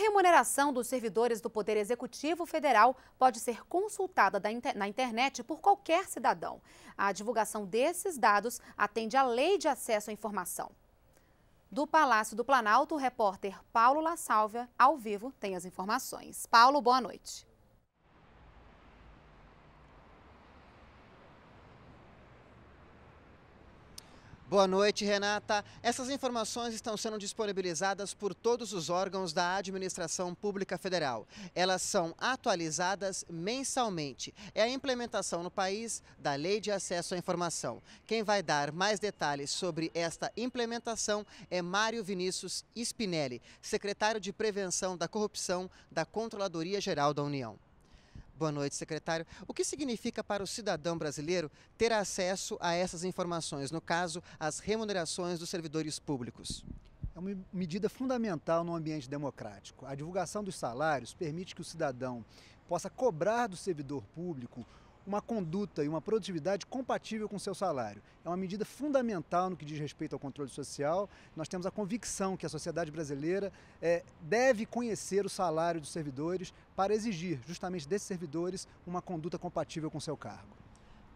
remuneração dos servidores do Poder Executivo Federal pode ser consultada na internet por qualquer cidadão. A divulgação desses dados atende à Lei de Acesso à Informação. Do Palácio do Planalto, o repórter Paulo La Sálvia, ao vivo, tem as informações. Paulo, boa noite. Boa noite, Renata. Essas informações estão sendo disponibilizadas por todos os órgãos da Administração Pública Federal. Elas são atualizadas mensalmente. É a implementação no país da Lei de Acesso à Informação. Quem vai dar mais detalhes sobre esta implementação é Mário Vinícius Spinelli, secretário de Prevenção da Corrupção da Controladoria Geral da União. Boa noite, secretário. O que significa para o cidadão brasileiro ter acesso a essas informações, no caso, as remunerações dos servidores públicos? É uma medida fundamental no ambiente democrático. A divulgação dos salários permite que o cidadão possa cobrar do servidor público uma conduta e uma produtividade compatível com o seu salário. É uma medida fundamental no que diz respeito ao controle social. Nós temos a convicção que a sociedade brasileira é, deve conhecer o salário dos servidores para exigir justamente desses servidores uma conduta compatível com o seu cargo.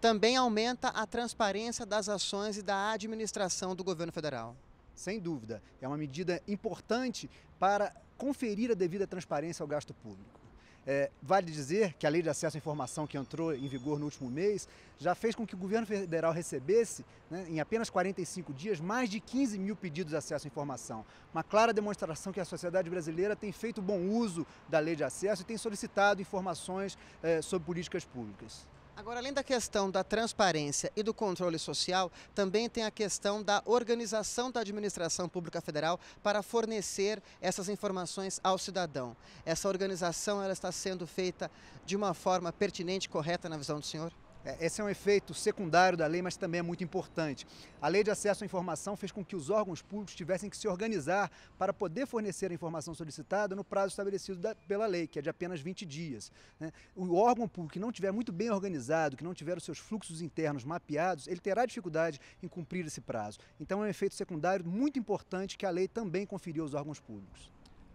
Também aumenta a transparência das ações e da administração do governo federal. Sem dúvida, é uma medida importante para conferir a devida transparência ao gasto público. É, vale dizer que a Lei de Acesso à Informação, que entrou em vigor no último mês, já fez com que o governo federal recebesse, né, em apenas 45 dias, mais de 15 mil pedidos de acesso à informação. Uma clara demonstração que a sociedade brasileira tem feito bom uso da Lei de Acesso e tem solicitado informações é, sobre políticas públicas. Agora, além da questão da transparência e do controle social, também tem a questão da organização da administração pública federal para fornecer essas informações ao cidadão. Essa organização ela está sendo feita de uma forma pertinente, correta na visão do senhor? É, esse é um efeito secundário da lei, mas também é muito importante. A lei de acesso à informação fez com que os órgãos públicos tivessem que se organizar para poder fornecer a informação solicitada no prazo estabelecido da, pela lei, que é de apenas 20 dias. Né? O órgão público que não tiver muito bem organizado, que não tiver os seus fluxos internos mapeados, ele terá dificuldade em cumprir esse prazo. Então é um efeito secundário muito importante que a lei também conferiu aos órgãos públicos.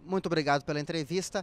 Muito obrigado pela entrevista.